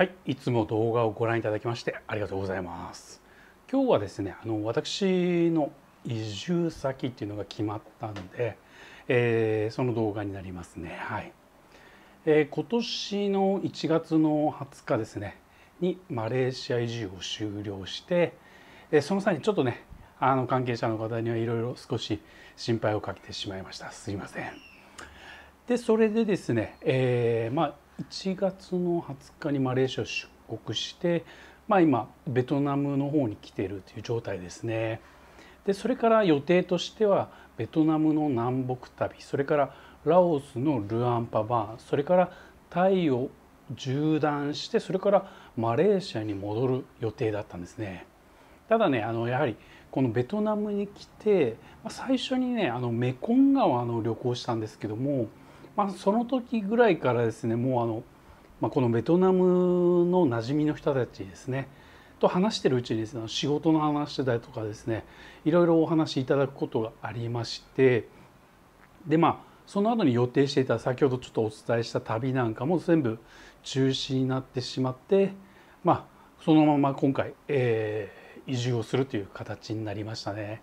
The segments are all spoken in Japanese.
はい、いつも動画をご覧いただきましてありがとうございます。今日はですね、あの私の移住先っていうのが決まったので、えー、その動画になりますね。はい。えー、今年の1月の20日ですねにマレーシア移住を終了して、えー、その際にちょっとね、あの関係者の方にはいろいろ少し心配をかけてしまいました。すいません。でそれでですね、えー、まあ1月の20日にマレーシアを出国して、まあ、今ベトナムの方に来てるという状態ですね。でそれから予定としてはベトナムの南北旅それからラオスのルアンパバーそれからタイを縦断してそれからマレーシアに戻る予定だったんですね。ただねあのやはりこのベトナムに来て最初にねあのメコン川の旅行したんですけどもまあ、その時ぐらいからですねもうあの、まあ、このベトナムの馴染みの人たちですねと話してるうちにです、ね、仕事の話だとかですねいろいろお話いただくことがありましてでまあその後に予定していた先ほどちょっとお伝えした旅なんかも全部中止になってしまってまあそのまま今回、えー、移住をするという形になりましたね。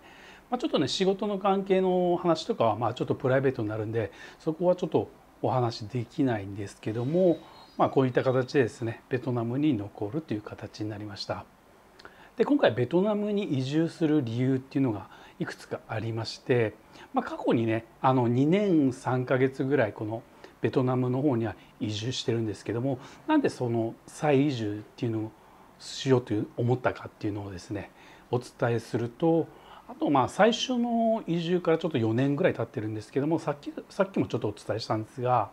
まあ、ちょっとね仕事の関係の話とかはまあちょっとプライベートになるんでそこはちょっとお話できないんですけども、まあ、こういった形でですねベトナムに残るという形になりました。で今回ベトナムに移住する理由っていうのがいくつかありまして、まあ、過去にねあの2年3ヶ月ぐらいこのベトナムの方には移住してるんですけどもなんでその再移住っていうのをしようと思ったかっていうのをですねお伝えするとあとまあ最初の移住からちょっと4年ぐらい経ってるんですけどもさっきさっきもちょっとお伝えしたんですが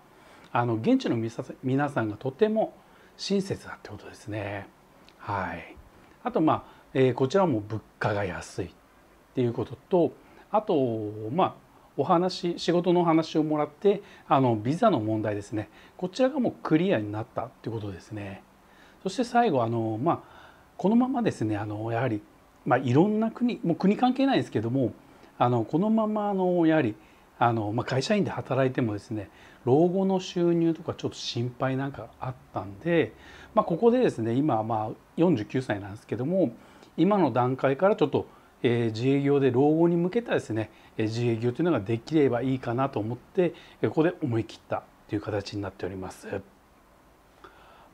あの現地の皆さんがとても親切だってことですね。はい、あとまあ、えー、こちらも物価が安いっていうこととあとまあお話仕事のお話をもらってあのビザの問題ですねこちらがもうクリアになったっていうことですね。そして最後あの、まあ、このままですねあのやはりまあ、いろんな国もう国関係ないですけどもあのこのままあのやはりあの、まあ、会社員で働いてもですね老後の収入とかちょっと心配なんかあったんで、まあ、ここでですね今まあ49歳なんですけども今の段階からちょっと、えー、自営業で老後に向けたですね自営業というのができればいいかなと思ってここで思い切ったという形になっております。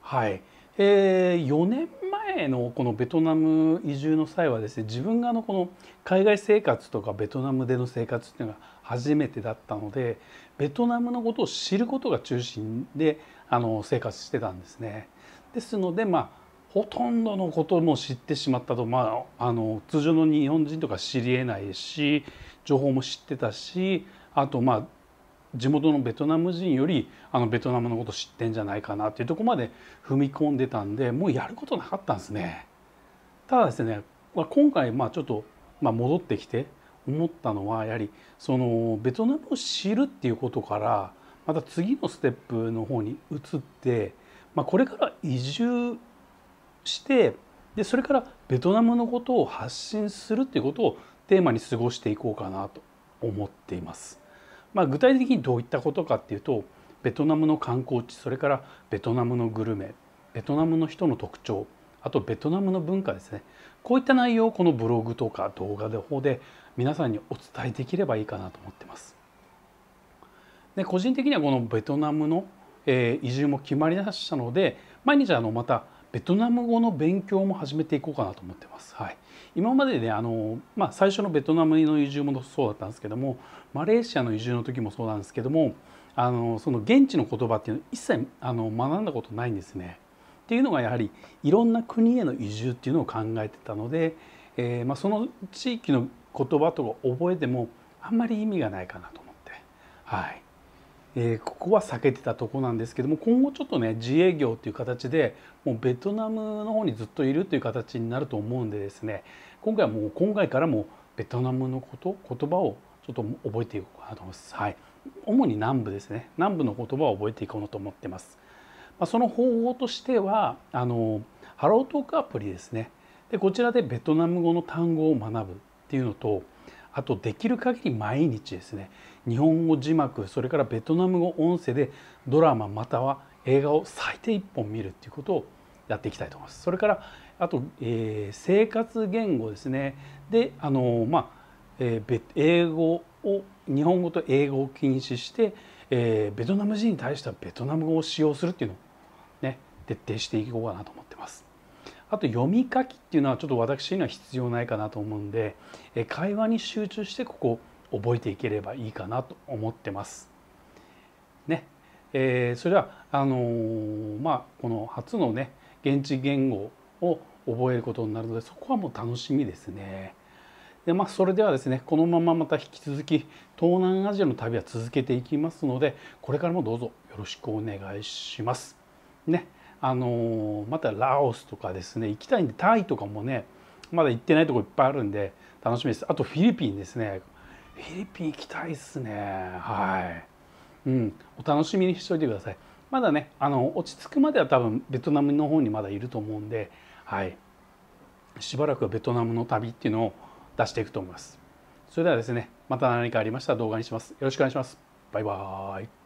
はい、えー、4年前のこのベトナム移住の際はですね自分があのこの海外生活とかベトナムでの生活っていうのが初めてだったのでベトナムのことを知ることが中心であの生活してたんですね。ですのでまあほとんどのことも知ってしまったと、まあ、あの通常の日本人とか知りえないし情報も知ってたしあとまあ地元のベトナム人よりあのベトナムのこと知ってんじゃないかなっていうとこまで踏み込んでたんでもうやることなかったんですね。ただですね今回まあちょっと、まあ、戻ってきて思ったのはやはりそのベトナムを知るっていうことからまた次のステップの方に移って、まあ、これから移住してでそれからベトナムのことを発信するっていうことをテーマに過ごしていこうかなと思っています。まあ、具体的にどういったことかっていうとベトナムの観光地それからベトナムのグルメベトナムの人の特徴あとベトナムの文化ですねこういった内容をこのブログとか動画の方で皆さんにお伝えできればいいかなと思ってます。で個人的にはこのベトナムの、えー、移住も決まりだしたので毎日あのまたベトナム語の勉強も始めていこうかなと思ってます。はい、今までねあの、まあ、最初のベトナムの移住もそうだったんですけどもマレーシアの移住の時もそうなんですけどもあのその現地の言葉っていうの一切あの学んだことないんですね。っていうのがやはりいろんな国への移住っていうのを考えてたので、えー、まあ、その地域の言葉とか覚えてもあんまり意味がないかなと思って。はいえー、ここは避けてたとこなんですけども今後ちょっとね自営業という形でもうベトナムの方にずっといるという形になると思うんでですね今回はもう今回からもベトナムのこと言葉をちょっと覚えていこうかなと思います。はい、主に南部ですね南部の言葉を覚えていこうと思ってます。まあ、その方法としてはあのハロートークアプリですねでこちらでベトナム語の単語を学ぶっていうのとあとできる限り毎日ですね日本語字幕それからベトナム語音声でドラマまたは映画を最低1本見るっていうことをやっていきたいと思います。それからあと、えー、生活言語ですねであのまあ、えー、英語を日本語と英語を禁止して、えー、ベトナム人に対してはベトナム語を使用するっていうのをね徹底していこうかなと思ってます。あと読み書きっていうのはちょっと私には必要ないかなと思うんで会話に集中してここ覚えていければいいかなと思ってます。ねえー、それではあのー、まあ、この初のね現地言語を覚えることになるのでそこはもう楽しみですね。でまあ、それではですねこのまままた引き続き東南アジアの旅は続けていきますのでこれからもどうぞよろしくお願いします。ね。あのまたラオスとかですね行きたいんでタイとかもねまだ行ってないとこいっぱいあるんで楽しみですあとフィリピンですねフィリピン行きたいっすねはい、うん、お楽しみにしておいてくださいまだねあの落ち着くまでは多分ベトナムの方にまだいると思うんではいしばらくはベトナムの旅っていうのを出していくと思いますそれではですねまた何かありましたら動画にしますよろしくお願いしますバイバーイ